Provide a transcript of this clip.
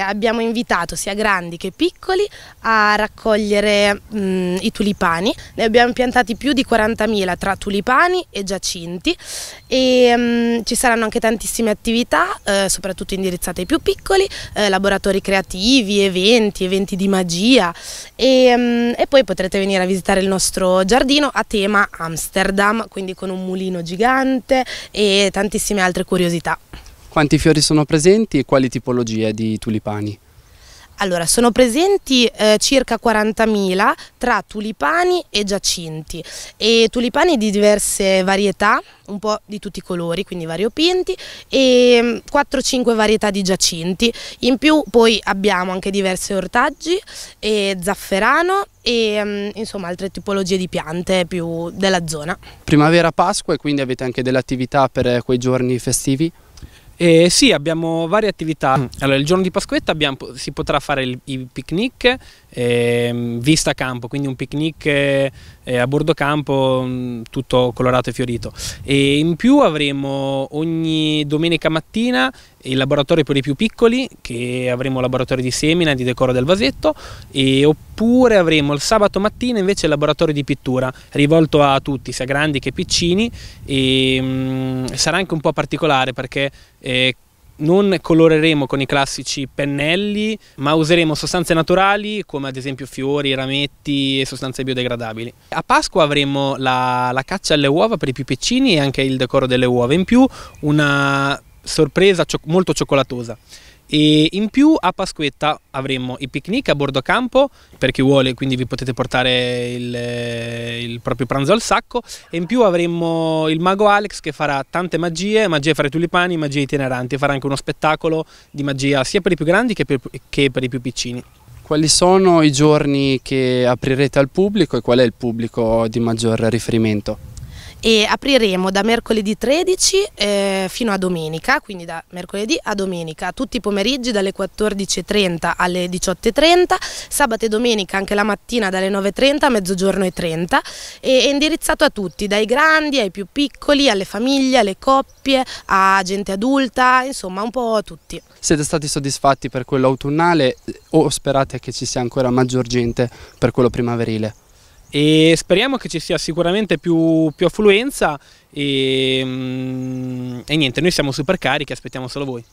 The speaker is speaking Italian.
Eh, abbiamo invitato sia grandi che piccoli a raccogliere mh, mm, i tulipani, ne abbiamo piantati più di 40.000 tra tulipani e giacinti e mh, mm, ci saranno anche tantissime attività, eh, soprattutto indirizzate ai più piccoli, eh, laboratori creativi, eventi, eventi di magia e, mh, mm, e poi potrete venire a visitare il nostro giardino a tema Amsterdam, quindi con un mulino gigante e tantissime altre curiosità. Quanti fiori sono presenti e quali tipologie di tulipani? Allora, sono presenti eh, circa 40.000 tra tulipani e giacinti e tulipani di diverse varietà, un po' di tutti i colori, quindi variopinti e 4-5 mm, varietà di giacinti. In più poi abbiamo anche diversi ortaggi e zafferano e mm, insomma altre tipologie di piante più della zona. Primavera Pasqua e quindi avete anche delle attività per eh, quei giorni festivi? Eh, sì, abbiamo varie attività. Mm. Allora, il giorno di Pasquetta abbiamo, si potrà fare il, il picnic eh, vista campo, quindi un picnic eh, a bordo campo mm, tutto colorato e fiorito. E in più avremo ogni domenica mattina il laboratorio per i più piccoli, che avremo il laboratorio di semina e di decoro del vasetto, e, oppure avremo il sabato mattina invece il laboratorio di pittura, rivolto a tutti, sia grandi che piccini, e mh, mm, sarà anche un po' particolare perché... Eh, non coloreremo con i classici pennelli, ma useremo sostanze naturali come ad esempio fiori, rametti e sostanze biodegradabili. A Pasqua avremo la, la caccia alle uova per i più piccini e anche il decoro delle uova, in più una sorpresa cioc molto cioccolatosa. E in più a Pasquetta avremo i picnic a bordo campo per chi vuole, quindi vi potete portare il, il, proprio pranzo al sacco. E in più avremo il mago Alex che farà tante magie, magie fra i tulipani, magie itineranti. Farà anche uno spettacolo di magia sia per i più grandi che per, che per i più piccini. Quali sono i giorni che aprirete al pubblico e qual è il pubblico di maggior riferimento? e apriremo da mercoledì 13 eh, fino a domenica, quindi da mercoledì a domenica, tutti i pomeriggi dalle 14.30 alle 18.30, sabato e domenica anche la mattina dalle 9.30 a mezzogiorno e 30 e è indirizzato a tutti, dai grandi ai più piccoli, alle famiglie, alle coppie, a gente adulta, insomma un po' a tutti. Siete stati soddisfatti per quello autunnale eh, o sperate che ci sia ancora maggior gente per quello primaverile? e speriamo che ci sia sicuramente più, più affluenza e, mm, e niente, noi siamo super carichi, aspettiamo solo voi.